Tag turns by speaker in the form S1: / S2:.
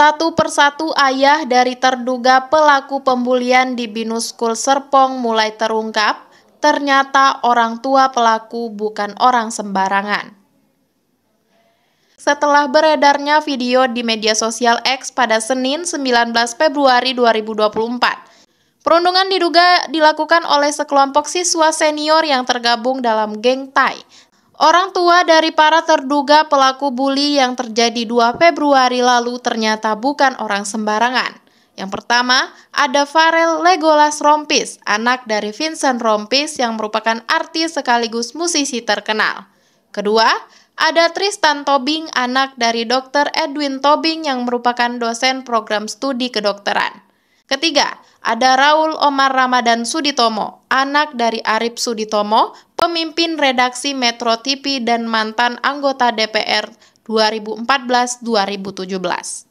S1: Satu persatu ayah dari terduga pelaku pembulian di Binus School Serpong mulai terungkap, ternyata orang tua pelaku bukan orang sembarangan. Setelah beredarnya video di media sosial X pada Senin 19 Februari 2024, perundungan diduga dilakukan oleh sekelompok siswa senior yang tergabung dalam geng Thai. Orang tua dari para terduga pelaku bully yang terjadi 2 Februari lalu ternyata bukan orang sembarangan. Yang pertama, ada Farel Legolas Rompis, anak dari Vincent Rompis yang merupakan artis sekaligus musisi terkenal. Kedua, ada Tristan Tobing, anak dari Dr. Edwin Tobing yang merupakan dosen program studi kedokteran. Ketiga, ada Raul Omar Ramadan Suditomo, anak dari Arif Suditomo, pemimpin redaksi Metro TV dan mantan anggota DPR 2014-2017.